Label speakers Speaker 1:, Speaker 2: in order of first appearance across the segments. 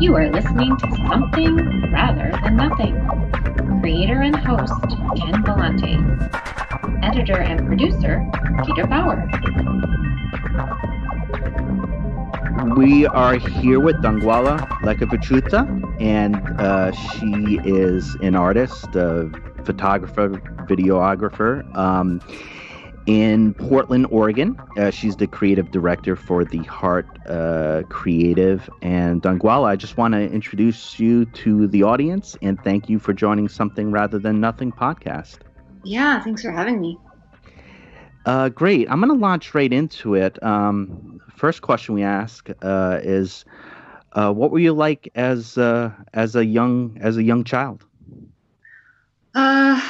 Speaker 1: You are listening to Something Rather Than Nothing. Creator and host, Ken Vellante. Editor and producer, Peter Bauer.
Speaker 2: We are here with Dangwala Lekavichuta, and uh, she is an artist, a photographer, videographer. Um, in Portland, Oregon. Uh, she's the creative director for the Heart uh, Creative. And Dunguala, I just want to introduce you to the audience and thank you for joining Something Rather Than Nothing podcast.
Speaker 1: Yeah, thanks for having me.
Speaker 2: Uh, great. I'm going to launch right into it. Um, first question we ask uh, is, uh, what were you like as uh, as a young as a young child?
Speaker 1: Uh,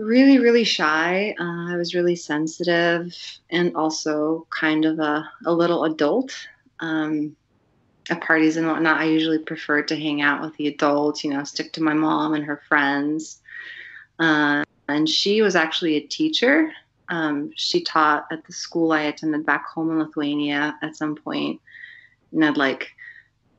Speaker 1: really, really shy. Uh, I was really sensitive and also kind of a, a little adult. Um, at parties and whatnot, I usually prefer to hang out with the adults, you know, stick to my mom and her friends. Uh, and she was actually a teacher. Um, she taught at the school I attended back home in Lithuania at some point. And I'd like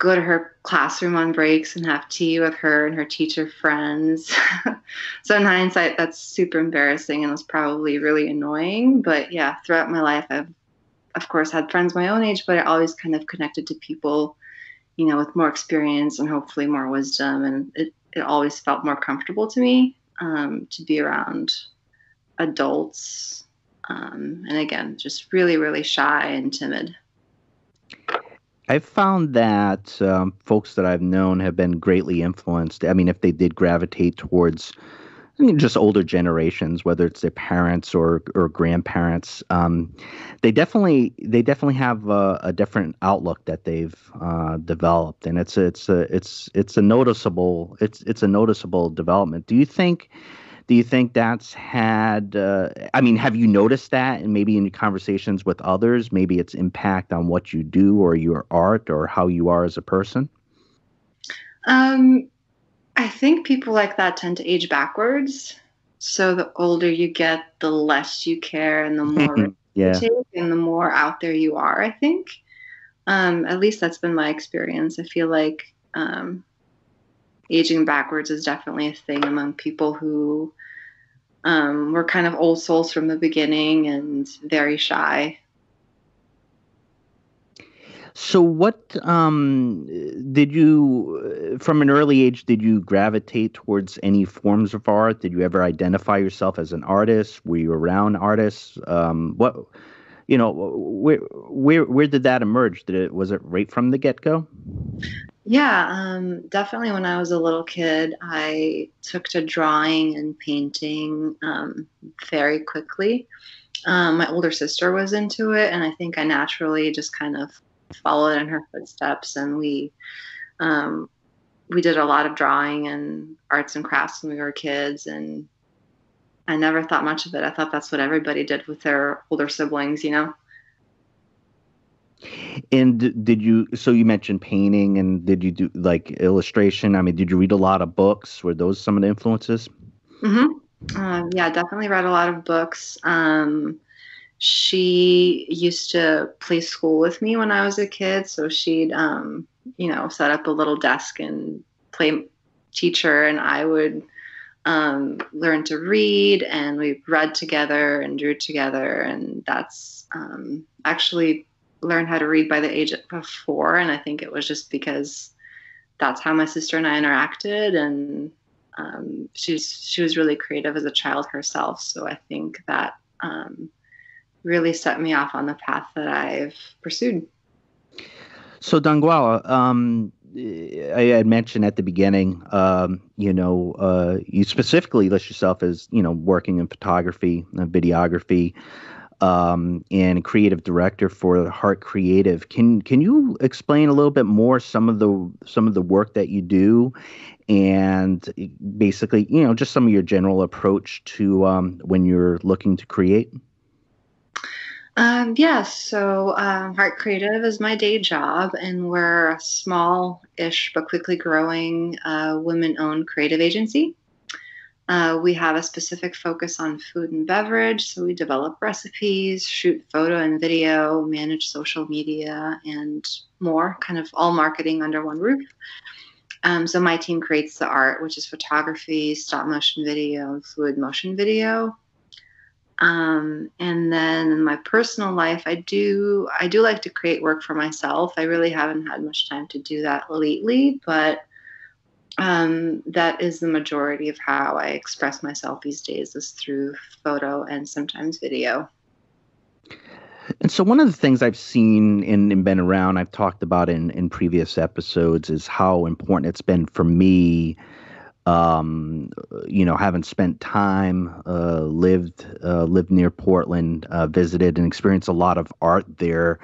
Speaker 1: go to her classroom on breaks and have tea with her and her teacher friends. so in hindsight, that's super embarrassing and was probably really annoying. But yeah, throughout my life, I've of course had friends my own age, but I always kind of connected to people, you know, with more experience and hopefully more wisdom. And it, it always felt more comfortable to me um, to be around adults. Um, and again, just really, really shy and timid.
Speaker 2: I've found that um, folks that I've known have been greatly influenced. I mean, if they did gravitate towards I mean, just older generations, whether it's their parents or or grandparents, um, they definitely they definitely have a, a different outlook that they've uh, developed, and it's a, it's a it's it's a noticeable it's it's a noticeable development. Do you think? Do you think that's had? Uh, I mean, have you noticed that, and maybe in conversations with others, maybe its impact on what you do or your art or how you are as a person?
Speaker 1: Um, I think people like that tend to age backwards. So the older you get, the less you care, and the more yeah. you take, and the more out there you are. I think. Um, at least that's been my experience. I feel like um, aging backwards is definitely a thing among people who um, were kind of old souls from the beginning and very shy.
Speaker 2: So, what um, did you, uh, from an early age, did you gravitate towards any forms of art? Did you ever identify yourself as an artist? Were you around artists? Um, what, you know, where where where did that emerge? Did it was it right from the get go?
Speaker 1: Yeah, um, definitely. When I was a little kid, I took to drawing and painting um, very quickly. Um, my older sister was into it, and I think I naturally just kind of followed in her footsteps. And we um, we did a lot of drawing and arts and crafts when we were kids, and I never thought much of it. I thought that's what everybody did with their older siblings, you know.
Speaker 2: And did you? So you mentioned painting, and did you do like illustration? I mean, did you read a lot of books? Were those some of the influences?
Speaker 1: Mm-hmm. Um, yeah, definitely read a lot of books. Um, she used to play school with me when I was a kid, so she'd um, you know set up a little desk and play teacher, and I would um, learn to read, and we read together and drew together, and that's um, actually learn how to read by the age of four, and I think it was just because that's how my sister and I interacted, and um, she's she was really creative as a child herself. So I think that um, really set me off on the path that I've pursued.
Speaker 2: So Danguala, um, I had mentioned at the beginning, um, you know, uh, you specifically list yourself as you know working in photography and videography um, and creative director for Heart Creative. Can can you explain a little bit more some of the some of the work that you do, and eh, basically, you know, just some of your general approach to um, when you're looking to create?
Speaker 1: Um, yeah, so um, Heart Creative is my day job, and we're a small ish but quickly growing uh, women owned creative agency. Uh, we have a specific focus on food and beverage, so we develop recipes, shoot photo and video, manage social media, and more, kind of all marketing under one roof. Um, so my team creates the art, which is photography, stop motion video, and fluid motion video. Um, and then in my personal life, I do I do like to create work for myself. I really haven't had much time to do that lately, but um, that is the majority of how I express myself these days is through photo and sometimes video.
Speaker 2: And so one of the things I've seen and, in been around, I've talked about in, in previous episodes is how important it's been for me, um, you know, having spent time, uh, lived, uh, lived near Portland, uh, visited and experienced a lot of art there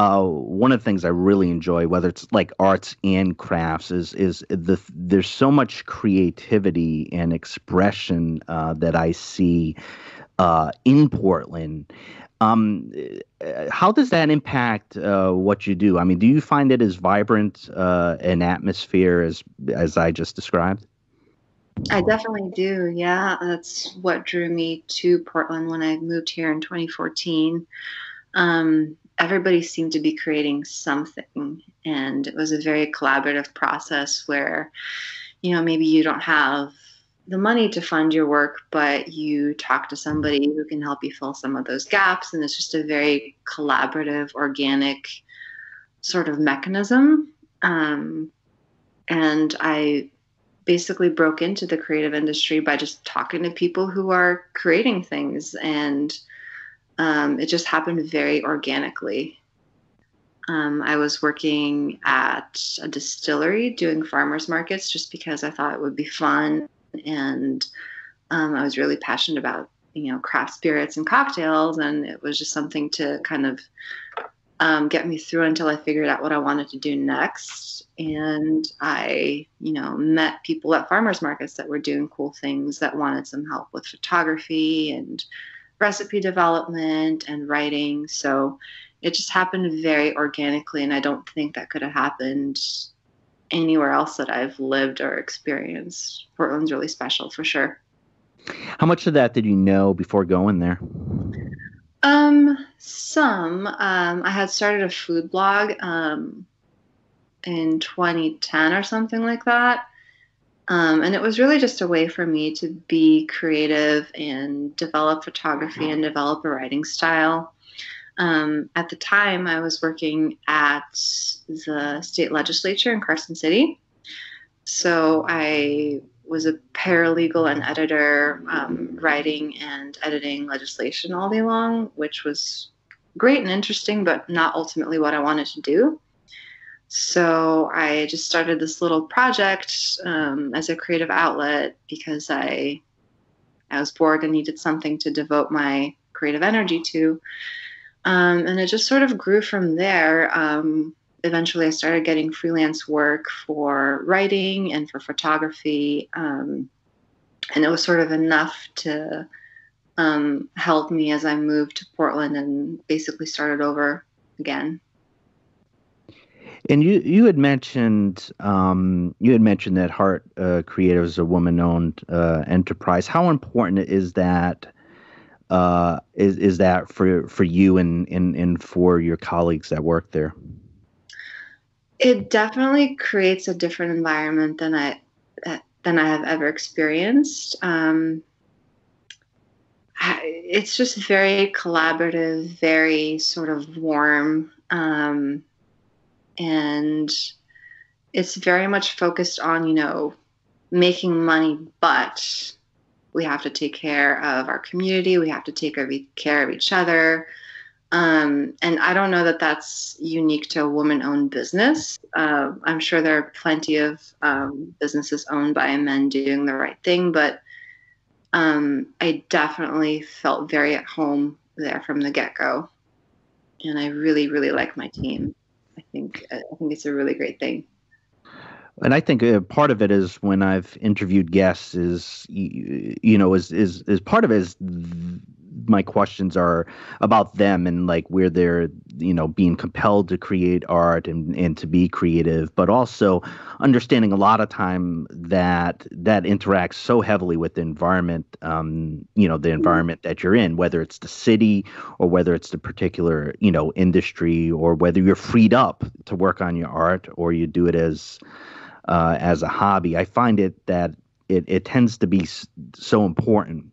Speaker 2: uh, one of the things I really enjoy, whether it's like arts and crafts, is is the there's so much creativity and expression uh, that I see uh, in Portland. Um, uh, how does that impact uh, what you do? I mean, do you find it as vibrant uh, an atmosphere as as I just described?
Speaker 1: I definitely do. Yeah, that's what drew me to Portland when I moved here in 2014. Um, everybody seemed to be creating something and it was a very collaborative process where you know maybe you don't have the money to fund your work but you talk to somebody who can help you fill some of those gaps and it's just a very collaborative organic sort of mechanism um, and i basically broke into the creative industry by just talking to people who are creating things and um, it just happened very organically. Um, I was working at a distillery doing farmers markets just because I thought it would be fun, and um, I was really passionate about you know craft spirits and cocktails, and it was just something to kind of um, get me through until I figured out what I wanted to do next. And I, you know, met people at farmers markets that were doing cool things that wanted some help with photography and recipe development and writing. So it just happened very organically, and I don't think that could have happened anywhere else that I've lived or experienced. Portland's really special for sure.
Speaker 2: How much of that did you know before going there?
Speaker 1: Um, some. Um, I had started a food blog um, in 2010 or something like that. Um, and it was really just a way for me to be creative and develop photography and develop a writing style. Um, at the time, I was working at the state legislature in Carson City. So I was a paralegal and editor, um, writing and editing legislation all day long, which was great and interesting, but not ultimately what I wanted to do. So I just started this little project um, as a creative outlet because I I was bored and needed something to devote my creative energy to. Um, and it just sort of grew from there. Um, eventually, I started getting freelance work for writing and for photography. Um, and it was sort of enough to um, help me as I moved to Portland and basically started over again.
Speaker 2: And you you had mentioned um, you had mentioned that Heart uh, Creative is a woman owned uh, enterprise. How important is that? Uh, is is that for for you and and and for your colleagues that work there?
Speaker 1: It definitely creates a different environment than I than I have ever experienced. Um, it's just very collaborative, very sort of warm. Um, and it's very much focused on you know making money but we have to take care of our community we have to take care of each other um, and i don't know that that's unique to a woman-owned business uh, i'm sure there are plenty of um, businesses owned by men doing the right thing but um, i definitely felt very at home there from the get-go and i really really like my team I think uh, I think it's a really great thing.
Speaker 2: And I think uh, part of it is when I've interviewed guests is you, you know is is is part of it is my questions are about them and like where they're you know being compelled to create art and and to be creative, but also understanding a lot of time that that interacts so heavily with the environment, um, you know, the mm-hmm. environment that you're in, whether it's the city or whether it's the particular you know industry or whether you're freed up to work on your art or you do it as uh, as a hobby. I find it that it, it tends to be so important.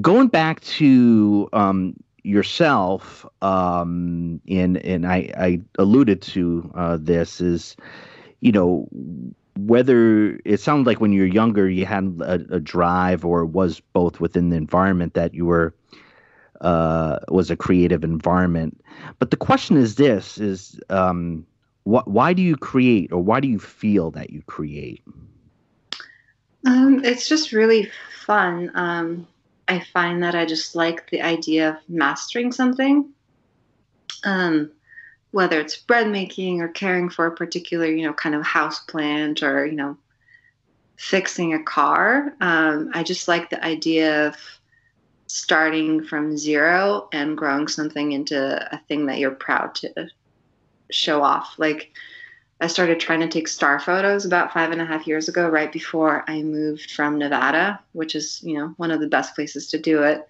Speaker 2: Going back to um, yourself, um, and and I, I alluded to uh, this is, you know, whether it sounded like when you were younger you had a, a drive or was both within the environment that you were uh, was a creative environment. But the question is this: is um, wh- why do you create, or why do you feel that you create?
Speaker 1: Um, it's just really fun. Um, I find that I just like the idea of mastering something, um, whether it's bread making or caring for a particular, you know, kind of house plant or you know, fixing a car. Um, I just like the idea of starting from zero and growing something into a thing that you're proud to show off. Like I started trying to take star photos about five and a half years ago, right before I moved from Nevada, which is, you know, one of the best places to do it.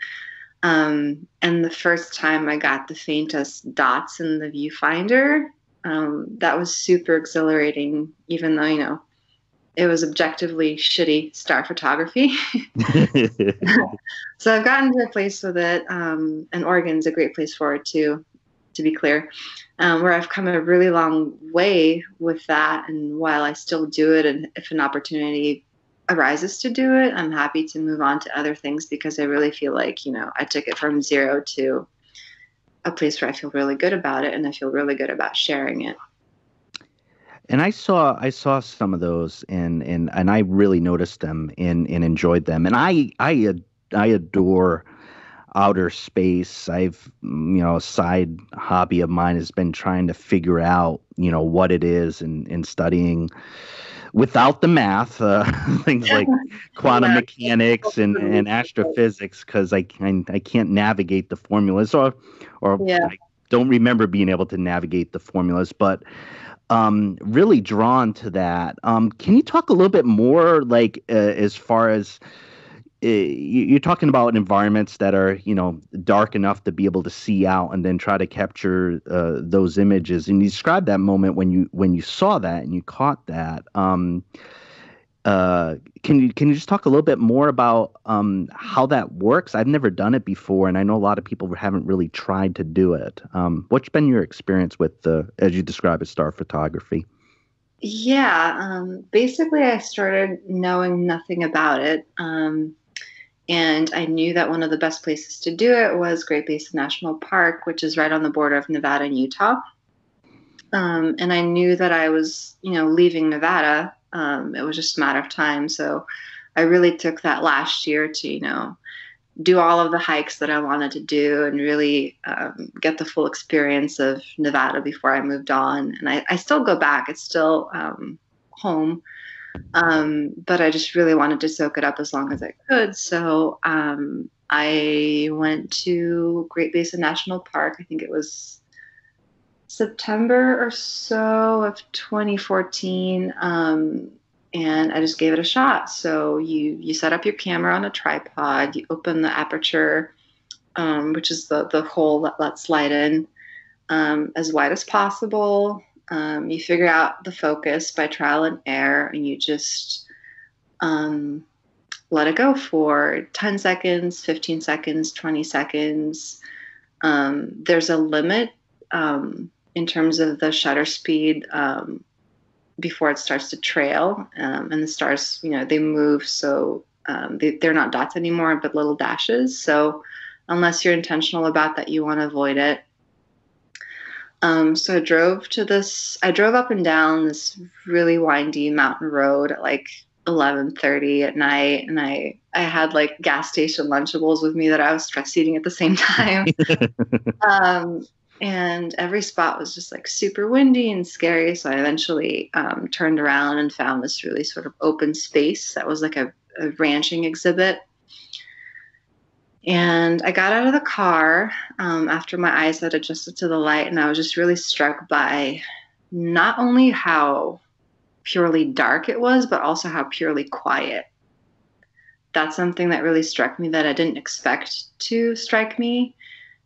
Speaker 1: Um, and the first time I got the faintest dots in the viewfinder, um, that was super exhilarating, even though, you know, it was objectively shitty star photography. so I've gotten to a place with it, um, and Oregon's a great place for it too to be clear, um, where I've come a really long way with that. And while I still do it, and if an opportunity arises to do it, I'm happy to move on to other things because I really feel like, you know, I took it from zero to a place where I feel really good about it and I feel really good about sharing it.
Speaker 2: And I saw I saw some of those and and and I really noticed them and and enjoyed them. And I I I adore outer space. I've, mm, you know, a side hobby of mine has been trying to figure out, you know, what it is and, and studying without the math, uh, things like quantum mechanics and, and astrophysics, because I, I, I, can't navigate the formulas or, or yeah. I don't remember being able to navigate the formulas, but um, really drawn to that. Um, can you talk a little bit more, like, uh, as far as, uh, you're talking about environments that are you know dark enough to be able to see out and then try to capture uh, those images and you described that moment when you when you saw that and you caught that um, uh, can you can you just talk a little bit more about um, how that works i've never done it before and i know a lot of people haven't really tried to do it um, what's been your experience with the as you describe it star photography
Speaker 1: yeah um, basically i started knowing nothing about it um, and I knew that one of the best places to do it was Great Basin National Park, which is right on the border of Nevada and Utah. Um, and I knew that I was, you know, leaving Nevada. Um, it was just a matter of time. So I really took that last year to, you know, do all of the hikes that I wanted to do and really um, get the full experience of Nevada before I moved on. And I, I still go back. It's still um, home um, but I just really wanted to soak it up as long as I could. So um, I went to Great Basin National Park. I think it was September or so of 2014. Um, and I just gave it a shot. So you you set up your camera on a tripod, you open the aperture, um, which is the the hole that lets light in, um, as wide as possible um, you figure out the focus by trial and error, and you just um, let it go for 10 seconds, 15 seconds, 20 seconds. Um, there's a limit um, in terms of the shutter speed um, before it starts to trail, um, and the stars, you know, they move so they, they're not dots anymore, but little dashes. So, unless you're intentional about that, you want to avoid it. Um, so I drove to this. I drove up and down this really windy mountain road at like 11:30 at night, and I I had like gas station Lunchables with me that I was stress eating at the same time. um, and every spot was just like super windy and scary. So I eventually um, turned around and found this really sort of open space that was like a, a ranching exhibit and I got out of the car um, after my eyes had adjusted to the light, and I was just really struck by not only how purely dark it was, but also how purely quiet. That's something that really struck me that I didn't expect to strike me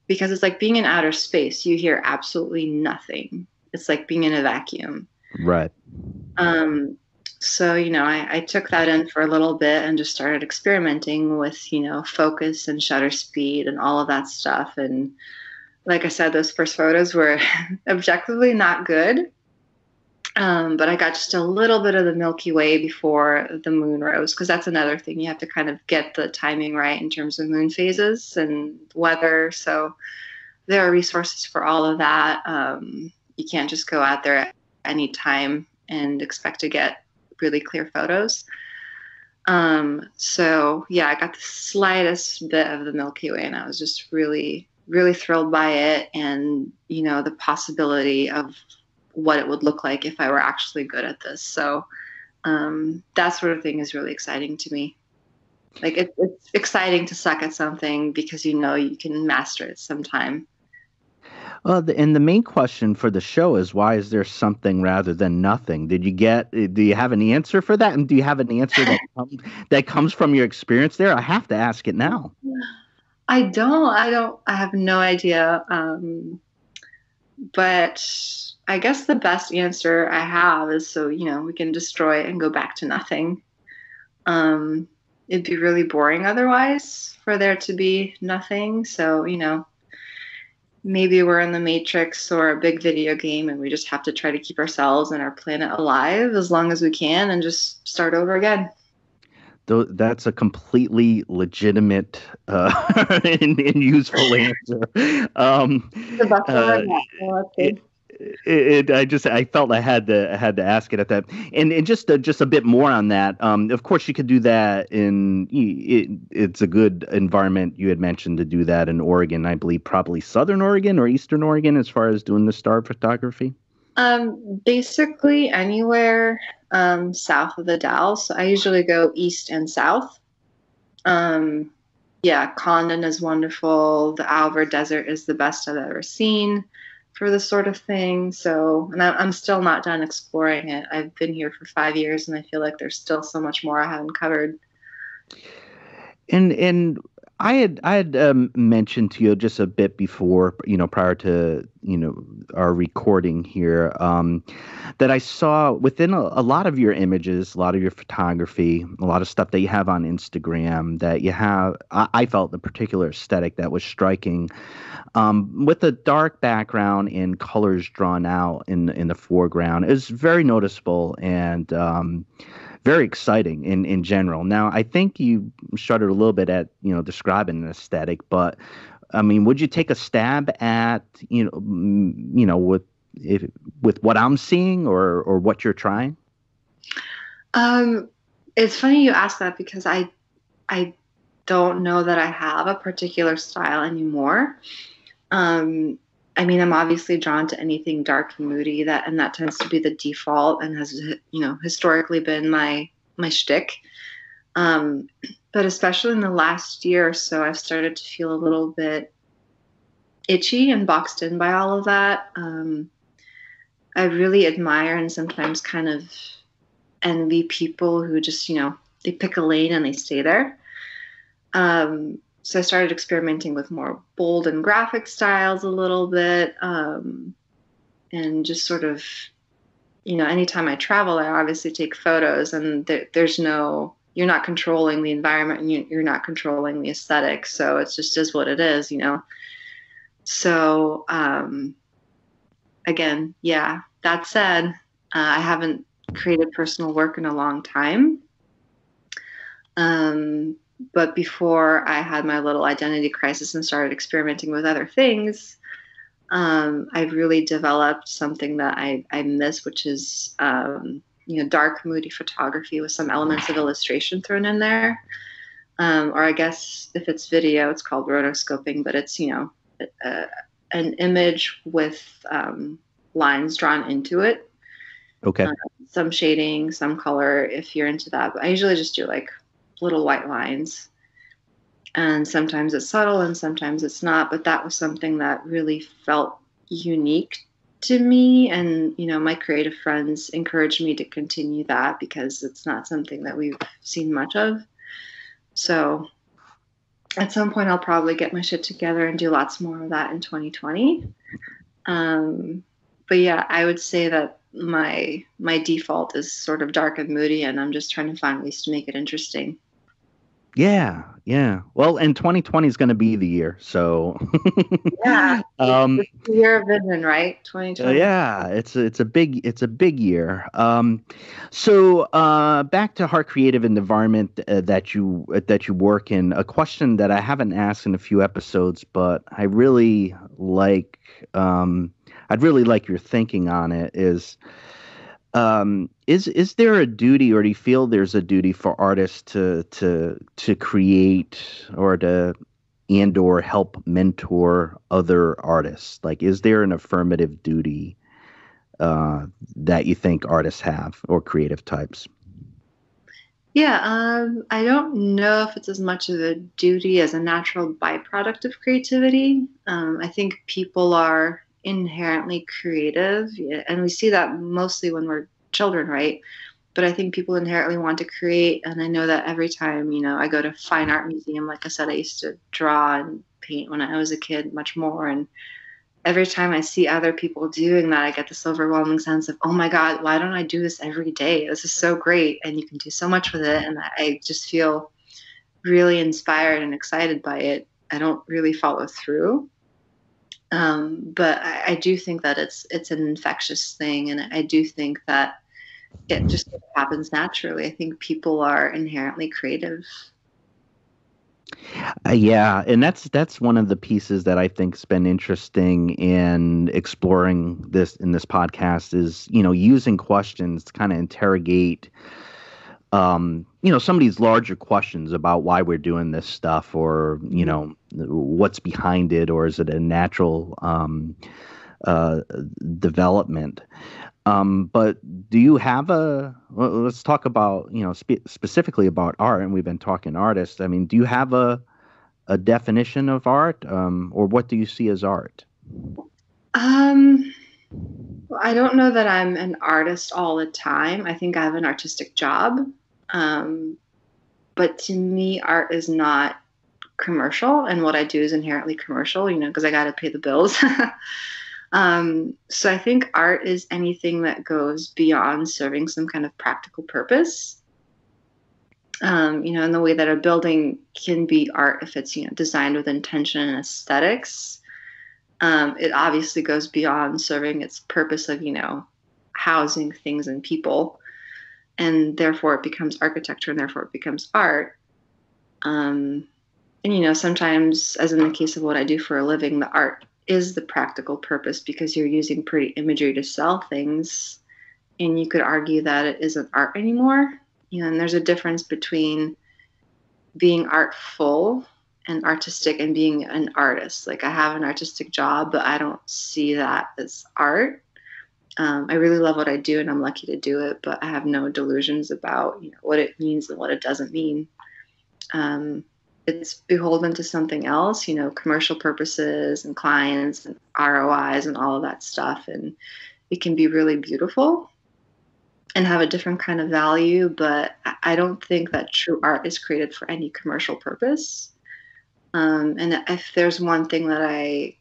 Speaker 1: because it's like being in outer space, you hear absolutely nothing. It's like being in a vacuum. Right. Um, so you know I, I, took that in for a little bit and just started experimenting with you know focus and shutter speed and all of that stuff and like i said those first photos were objectively not good um, but i got just a little bit of the milky way before the moon rose because that's another thing you have to kind of get the timing right in terms of moon phases and weather so there are resources for all of that um, you can't just go out there at any time and expect to get really clear photos. Um, so yeah, I got the slightest bit of the Milky Way, and I was just really, really thrilled by it, and you know the possibility of what it would look like if I were actually good at this. So um, that sort of thing is really exciting to me. Like it, it's exciting to suck at something because you know you can master it sometime.
Speaker 2: Well, the, and the main question for the show is why is there something rather than nothing? Did you get? Eh, do you have an answer for that? And do you have an answer that comes that comes from your experience there? I have to ask it now.
Speaker 1: I don't. I don't. I have no idea. Um, but I guess the best answer I have is so you know we can destroy and go back to nothing. Um, it'd be really boring otherwise for there to be nothing. So you know maybe we're in the matrix or a big video game and we just have to try to keep ourselves and our planet alive as long as we can and just start over again
Speaker 2: though that's a completely legitimate uh, and, and, useful answer um, uh, it, it, I just I felt I had to I had to ask it at that, and and just uh, just a bit more on that. Um, of course, you could do that in it, it's a good environment you had mentioned to do that in Oregon. I believe probably Southern Oregon or Eastern Oregon as far as doing the star photography.
Speaker 1: Um, basically anywhere um, south of the Dalles. So I usually go east and south. Um, yeah, Condon is wonderful. The Alvar Desert is the best I've ever seen for this sort of thing. So, and I'm still not done exploring it. I've been here for five years, and I feel like there's still so much more I haven't covered.
Speaker 2: And and I had I had um, mentioned to you just a bit before, you know, prior to you know our recording here, um, that I saw within a, a, lot of your images, a lot of your photography, a lot of stuff that you have on Instagram that you have. I, I felt the particular aesthetic that was striking, um, with a dark background and colors drawn out in in the foreground. It was very noticeable and um, very exciting in in general. Now, I think you shuddered a little bit at you know describing an aesthetic, but I mean, would you take a stab at you know you know with if, with what I'm seeing or or what you're trying?
Speaker 1: Um, it's funny you ask that because I I don't know that I have a particular style anymore. Um, I mean, I'm obviously drawn to anything dark and moody that, and that tends to be the default and has, you know, historically been my, my shtick. Um, but especially in the last year or so, I've started to feel a little bit itchy and boxed in by all of that. Um, I really admire and sometimes kind of envy people who just, you know, they pick a lane and they stay there. Um, so I started experimenting with more bold and graphic styles a little bit, um, and just sort of, you know, anytime I travel, I obviously take photos, and there, there's no, you're not controlling the environment, and you, you're not controlling the aesthetic, so it's just is what it is, you know. So, um, again, yeah. That said, uh, I haven't created personal work in a long time. Um, but before I had my little identity crisis and started experimenting with other things, um, I really developed something that I, I miss, which is um, you know dark, moody photography with some elements of illustration thrown in there. Um, or I guess if it's video, it's called rotoscoping, but it's you know an image with um, lines drawn into it. Okay. Uh, some shading, some color, if you're into that. But I usually just do like little white lines. And sometimes it's subtle and sometimes it's not, but that was something that really felt unique to me. And, you know, my creative friends encouraged me to continue that because it's not something that we've seen much of. So at some point, I'll probably get my shit together and do lots more of that in 2020. Um, but yeah, I would say that my my default is sort of dark and moody and i'm just trying to find ways to make it interesting
Speaker 2: yeah, yeah. Well, and 2020 is going to be the year. So yeah, um,
Speaker 1: year of vision, right? 2020. Uh,
Speaker 2: yeah, it's it's a big it's a big year. Um, so uh, back to heart creative and environment uh, that you uh, that you work in. A question that I haven't asked in a few episodes, but I really like. Um, I'd really like your thinking on it. Is um, is is there a duty, or do you feel there's a duty for artists to to to create or to and or help mentor other artists? Like, is there an affirmative duty uh, that you think artists have or creative types?
Speaker 1: Yeah, um, I don't know if it's as much of a duty as a natural byproduct of creativity. Um, I think people are inherently creative and we see that mostly when we're children right but i think people inherently want to create and i know that every time you know i go to fine art museum like i said i used to draw and paint when i was a kid much more and every time i see other people doing that i get this overwhelming sense of oh my god why don't i do this every day this is so great and you can do so much with it and i just feel really inspired and excited by it i don't really follow through um, but I, I, do think that it's it's an infectious thing, and I do think that it just happens naturally. I think people are inherently creative.
Speaker 2: Uh, yeah, and that's that's one of the pieces that I think's been interesting in exploring this in this podcast is you know using questions to kind of interrogate um, you know some of these larger questions about why we're doing this stuff or you know what's behind it or is it a natural um, uh, development um, but do you have a well, let's talk about you know spe- specifically about art and we've been talking artists i mean do you have a a definition of art um, or what do you see as art
Speaker 1: um I don't know that I'm an artist all the time. I think I have an artistic job. Um, but to me, art is not commercial, and what I do is inherently commercial, you know, because I got to pay the bills. um, so I think art is anything that goes beyond serving some kind of practical purpose. Um, you know, in the way that a building can be art if it's you know designed with intention and aesthetics. Um, it obviously goes beyond serving its purpose of you know housing things and people and therefore it becomes architecture and therefore it becomes art um, and you know sometimes as in the case of what i do for a living the art is the practical purpose because you're using pretty imagery to sell things and you could argue that it isn't art anymore you know and there's a difference between being artful and artistic and being an artist like i have an artistic job but i don't see that as art um, I really love what I do and I'm lucky to do it, but I have no delusions about you know, what it means and what it doesn't mean. Um, it's beholden to something else, you know, commercial purposes and clients and ROIs and all of that stuff. And it can be really beautiful and have a different kind of value, but I don't think that true art is created for any commercial purpose. Um, and if there's one thing that I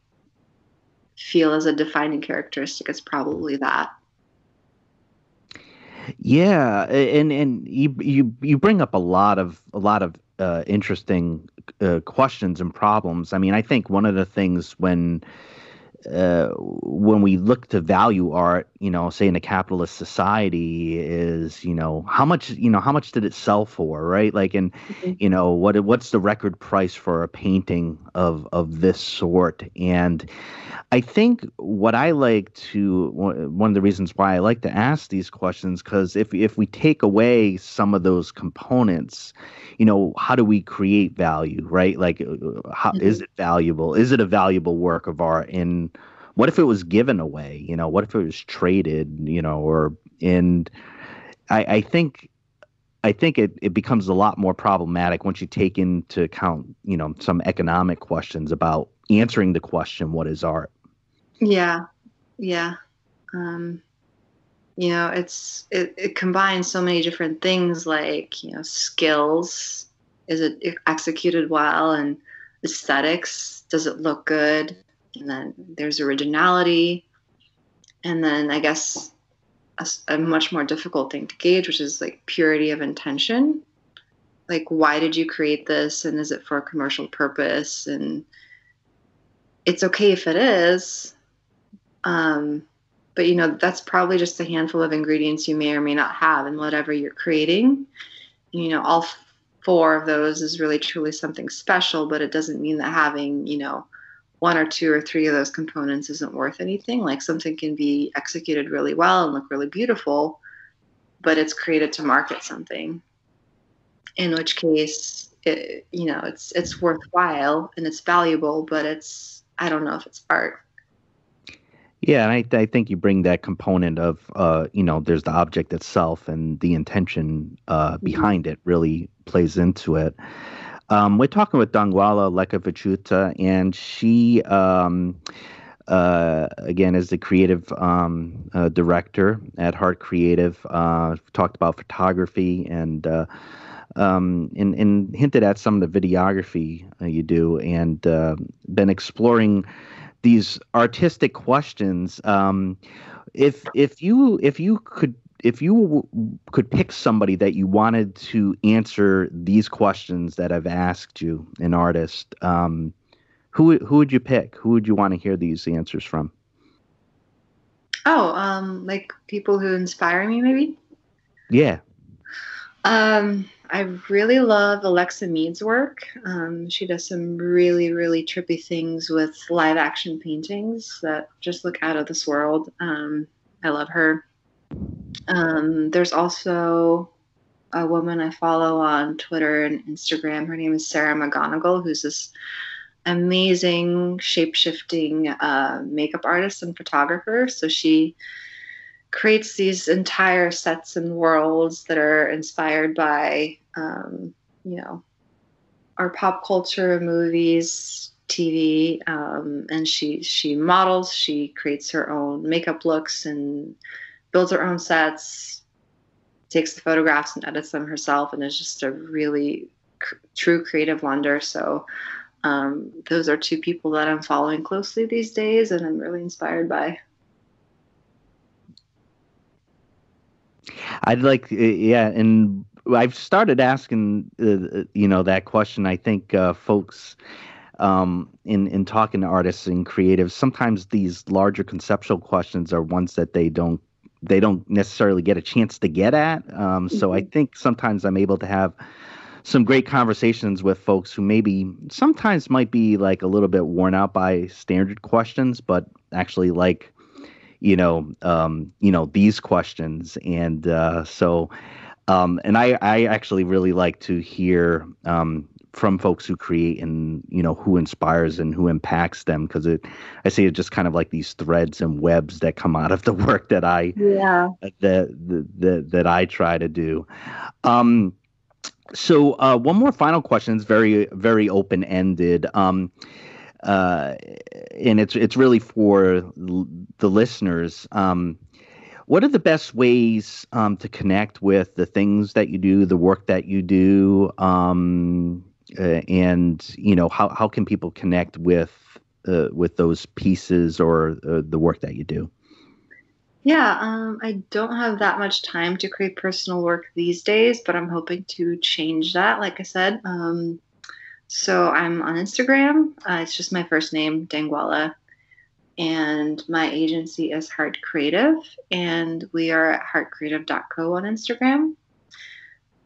Speaker 1: feel as a defining characteristic is probably that.
Speaker 2: Yeah, and and you you you bring up a lot of a lot of uh, interesting uh, questions and problems. I mean, I think one of the things when uh, when we look to value art you know, say in a capitalist society is, you know, how much, you know, how much did it sell for, right? Like, and mm-hmm. you know, what what's the record price for a painting of of this sort? And I think what I like to one of the reasons why I like to ask these questions because if if we take away some of those components, you know, how do we create value, right? Like, uh, how mm-hmm. is it valuable? Is it a valuable work of art? In what if it was given away? You know, what if it was traded? You know, or and I, I think I think it, it becomes a lot more problematic once you take into account, you know, some economic questions about answering the question, what is art?
Speaker 1: Yeah. Yeah. Um, you know, it's, it, it combines so many different things like, you know, skills. Is it executed well and aesthetics? Does it look good? and then there's originality and then i guess a, a, much more difficult thing to gauge which is like purity of intention like why did you create this and is it for a commercial purpose and it's okay if it is um, but you know that's probably just a handful of ingredients you may or may not have in whatever you're creating you know all four of those is really truly something special but it doesn't mean that having you know one or two or three of those components isn't worth anything. Like something can be executed really well and look really beautiful, but it's created to market something. In which case, it, you know, it's it's worthwhile and it's valuable, but it's I don't know if it's art.
Speaker 2: Yeah, and I, I think you bring that component of uh, you know, there's the object itself and the intention uh, mm-hmm. behind mm-hmm. it really plays into it. Um, we're talking with Dangwala Lekavichuta, and she, um, uh, again, is the creative um, uh, director at Heart Creative. Uh, talked about photography and, uh, um, and and hinted at some of the videography uh, you do, and uh, been exploring these artistic questions. Um, if if you if you could if you could pick somebody that you wanted to answer these questions that I've asked you, an artist, um, who who would you pick? Who would you want to hear these answers from?
Speaker 1: Oh, um, like people who inspire me, maybe. Yeah. Um, I really love Alexa Mead's work. Um, she does some really, really trippy things with live action paintings that just look out of this world. Um, I love her. Um, there's also a woman I follow on Twitter and Instagram. Her name is Sarah McGonigal, who's this amazing shape-shifting uh, makeup artist and photographer. So she creates these entire sets and worlds that are inspired by, um, you know, our pop culture, movies, TV, um, and she she models. She creates her own makeup looks and builds her own sets, takes the photographs and edits them herself, and is just a really cr- true creative wonder. So um, those are two people that I'm following closely these days, and I'm really inspired by.
Speaker 2: I'd like, uh, yeah, and I've started asking, uh, uh, you know, that question. I think uh, folks, um, in in talking to artists and creatives, sometimes these larger conceptual questions are ones that they don't they don't necessarily get a chance to get at. Um, mm-hmm. So I mm-hmm. think sometimes I'm able to have some great conversations with folks who maybe sometimes might be like a little bit worn out by standard questions, but actually like you know um, you know these questions and uh, so um, and I, I actually really like to hear um, from folks who create and you know who inspires and who impacts them because it i see it just kind of like these threads and webs that come out of the work that i yeah that uh, that, that i try to do um so uh, one more final question it's very very open ended um uh and it's it's really for l- the listeners um what are the best ways um, to connect with the things that you do, the work that you do? Um, uh, and you know how how can people connect with uh, with those pieces or uh, the work that you do?
Speaker 1: Yeah, um, I don't have that much time to create personal work these days, but I'm hoping to change that. Like I said, um, so I'm on Instagram. Uh, it's just my first name, Dangwala, and my agency is Heart Creative, and we are at heartcreative.co on Instagram.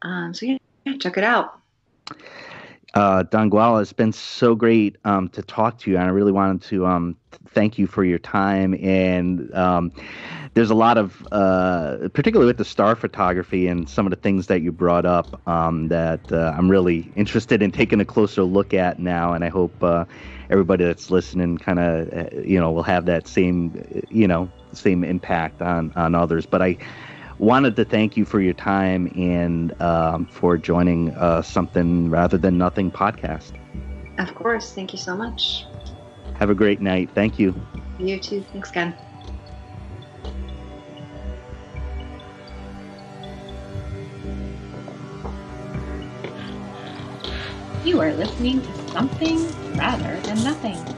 Speaker 1: Um, so yeah, check it out
Speaker 2: uh, Don Guala, it's been so great um, to talk to you, and I really wanted to um, thank you for your time. And um, there's a lot of, uh, particularly with the star photography and some of the things that you brought up, um, that uh, I'm really interested in taking a closer look at now. And I hope uh, everybody that's listening, kind of, uh, you know, will have that same, you know, same impact on on others. But I wanted to thank you for your time and um, for joining uh, Something Rather Than Nothing podcast.
Speaker 1: Of course. Thank you so much.
Speaker 2: Have a great night. Thank you.
Speaker 1: You too. Thanks, Ken. You are listening to Something Rather Than Nothing.